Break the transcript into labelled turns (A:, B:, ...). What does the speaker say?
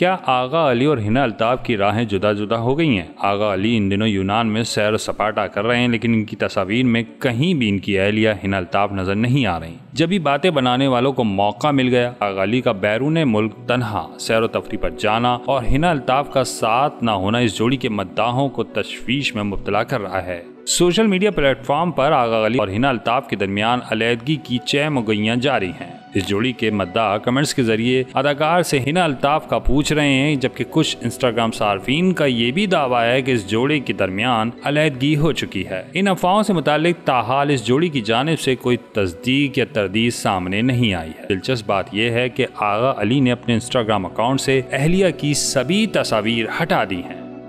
A: क्या आगा अली और हिना अल्ताफ की राहें जुदा जुदा हो गई हैं आगा अली इन दिनों यूनान में सैर सपाटा कर रहे हैं लेकिन इनकी तस्वीर में कहीं भी इनकी अहलिया हिना अल्ताफ नज़र नहीं आ रही जब भी बातें बनाने वालों को मौका मिल गया आगा अली का बैरून मुल्क तनहा सैर तफरी पर जाना और हिना अल्ताफ का साथ ना होना इस जोड़ी के मद्दाहों को तशवीश में मुबतला कर रहा है सोशल मीडिया प्लेटफॉर्म पर आगा अली और हिना अल्ताफ के दरमियान अलीहदगी की चय मुगैया जारी हैं इस जोड़ी के मद्दा कमेंट्स के जरिए अदाकार से हिना अल्ताफ का पूछ रहे हैं जबकि कुछ इंस्टाग्राम सार्फिन का ये भी दावा है कि इस जोड़ी के दरमियान अलीहदगी हो चुकी है इन अफवाहों से मुतालिक ताहाल इस जोड़ी की जानब से कोई तस्दीक या तरदीद सामने नहीं आई है दिलचस्प बात यह है कि आगा अली ने अपने इंस्टाग्राम अकाउंट से अहलिया की सभी तस्वीर हटा दी हैं